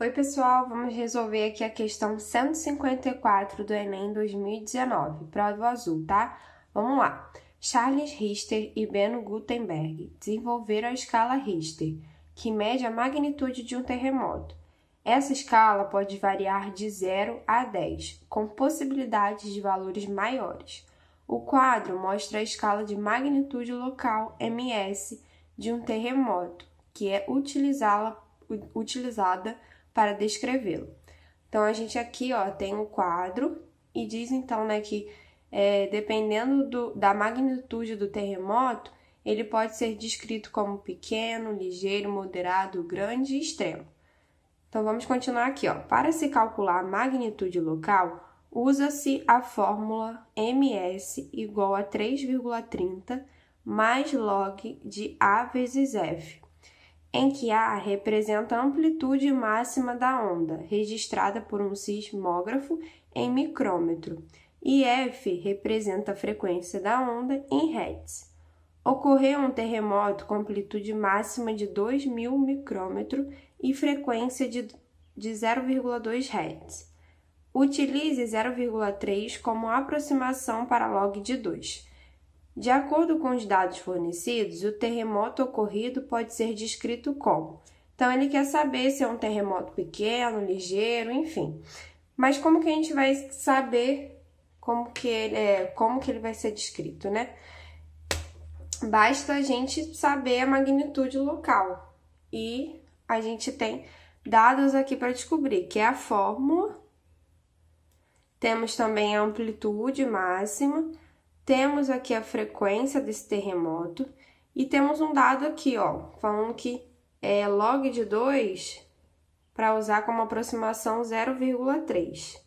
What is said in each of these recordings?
Oi, pessoal, vamos resolver aqui a questão 154 do Enem 2019, prova azul, tá? Vamos lá. Charles Richter e Beno Gutenberg desenvolveram a escala Richter, que mede a magnitude de um terremoto. Essa escala pode variar de 0 a 10, com possibilidades de valores maiores. O quadro mostra a escala de magnitude local MS de um terremoto, que é utilizada para descrevê-lo. Então, a gente aqui ó, tem um quadro e diz então né, que é, dependendo do, da magnitude do terremoto, ele pode ser descrito como pequeno, ligeiro, moderado, grande e extremo. Então vamos continuar aqui, ó. Para se calcular a magnitude local, usa-se a fórmula ms igual a 3,30 mais log de A vezes F, em que A representa a amplitude máxima da onda, registrada por um sismógrafo em micrômetro, e F representa a frequência da onda em hertz. Ocorreu um terremoto com amplitude máxima de 2.000 micrômetro e frequência de, de 0,2 Hz. Utilize 0,3 como aproximação para log de 2. De acordo com os dados fornecidos, o terremoto ocorrido pode ser descrito como. Então, ele quer saber se é um terremoto pequeno, ligeiro, enfim. Mas como que a gente vai saber como que ele, é, como que ele vai ser descrito, né? Basta a gente saber a magnitude local. E a gente tem dados aqui para descobrir, que é a fórmula. Temos também a amplitude máxima temos aqui a frequência desse terremoto e temos um dado aqui, ó, falando que é log de 2 para usar como aproximação 0,3.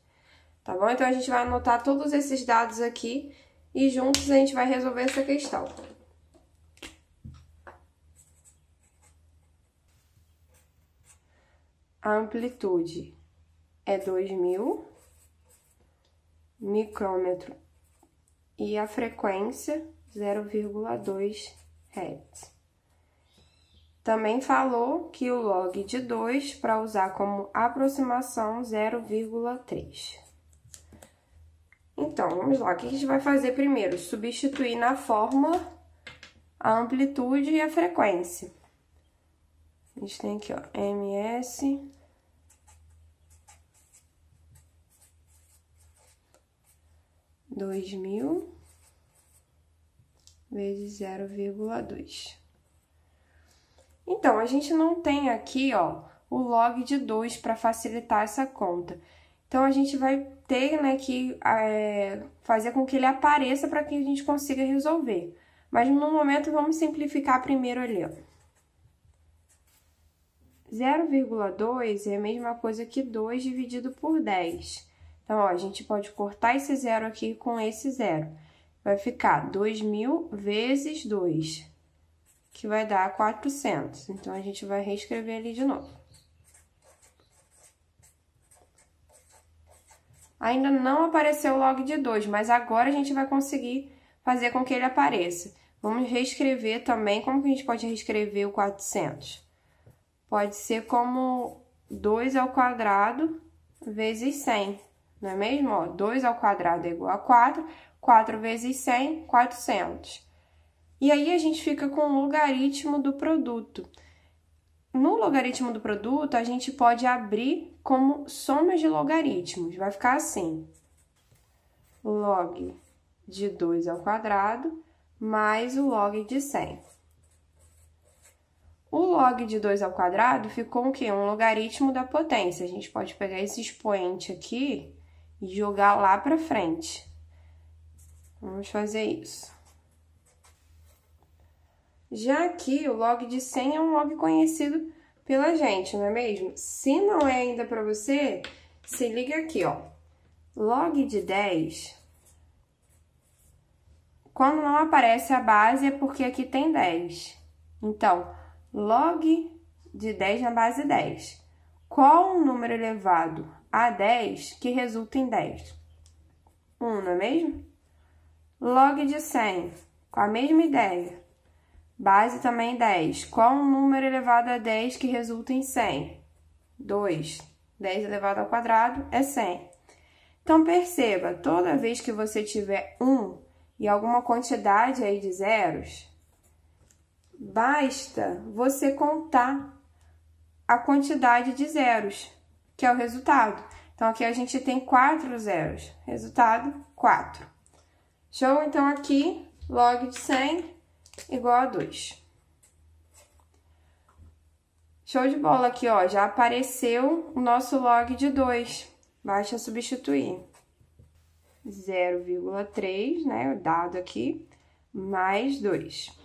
Tá bom? Então a gente vai anotar todos esses dados aqui e juntos a gente vai resolver essa questão. A amplitude é 2000 micrômetro e a frequência 0,2 Hz. Também falou que o log de 2 para usar como aproximação 0,3. Então, vamos lá. O que a gente vai fazer primeiro? Substituir na fórmula a amplitude e a frequência. A gente tem aqui, ó, ms dois mil vezes 0,2. Então, a gente não tem aqui, ó, o log de 2 para facilitar essa conta. Então, a gente vai ter né, que é, fazer com que ele apareça para que a gente consiga resolver. Mas, no momento, vamos simplificar primeiro ali, ó. 0,2 é a mesma coisa que 2 dividido por 10. Então, ó, a gente pode cortar esse zero aqui com esse zero. Vai ficar 2.000 vezes 2, que vai dar 400. Então, a gente vai reescrever ali de novo. Ainda não apareceu o log de 2, mas agora a gente vai conseguir fazer com que ele apareça. Vamos reescrever também. Como que a gente pode reescrever o 400? Pode ser como 2 ao quadrado vezes 100. Não é mesmo? Ó, 2 ao quadrado é igual a 4. 4 vezes 100, 400. E aí, a gente fica com o logaritmo do produto. No logaritmo do produto, a gente pode abrir como soma de logaritmos. Vai ficar assim. Log de 2 ao quadrado mais o log de 100. O log de 2 ao quadrado ficou o quê? Um logaritmo da potência. A gente pode pegar esse expoente aqui e jogar lá pra frente. Vamos fazer isso. Já aqui, o log de 100 é um log conhecido pela gente, não é mesmo? Se não é ainda para você, se liga aqui, ó. Log de 10, quando não aparece a base é porque aqui tem 10. Então, log de 10 na base 10. Qual o número elevado a 10 que resulta em 10. 1, não é mesmo? Log de 100, com a mesma ideia. Base também 10. Qual um número elevado a 10 que resulta em 100? 2. 10 elevado ao quadrado é 100. Então, perceba, toda vez que você tiver 1 e alguma quantidade aí de zeros, basta você contar a quantidade de zeros que é o resultado. Então, aqui a gente tem quatro zeros. Resultado, 4. Show? Então, aqui, log de 100 igual a 2. Show de bola aqui, ó. Já apareceu o nosso log de 2. Basta substituir. 0,3, né? O dado aqui, mais 2.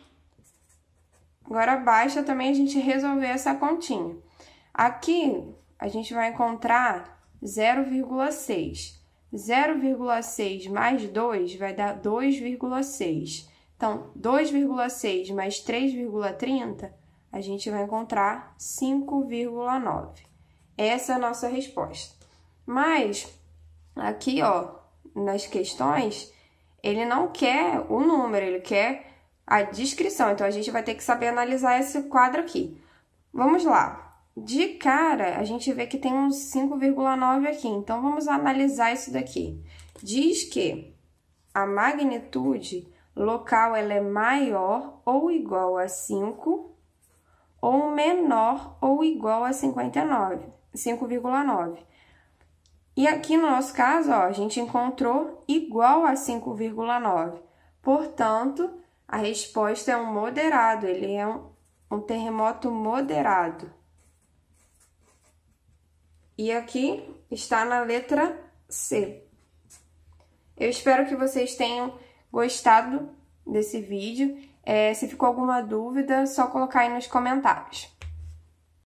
Agora, basta também a gente resolver essa continha. Aqui, a gente vai encontrar 0,6. 0,6 mais 2 vai dar 2,6. Então, 2,6 mais 3,30, a gente vai encontrar 5,9. Essa é a nossa resposta. Mas, aqui, ó, nas questões, ele não quer o número, ele quer a descrição. Então, a gente vai ter que saber analisar esse quadro aqui. Vamos lá. De cara, a gente vê que tem uns 5,9 aqui, então vamos analisar isso daqui. Diz que a magnitude local ela é maior ou igual a 5 ou menor ou igual a 59, 5,9. E aqui no nosso caso, ó, a gente encontrou igual a 5,9. Portanto, a resposta é um moderado, ele é um, um terremoto moderado. E aqui está na letra C. Eu espero que vocês tenham gostado desse vídeo. É, se ficou alguma dúvida, só colocar aí nos comentários.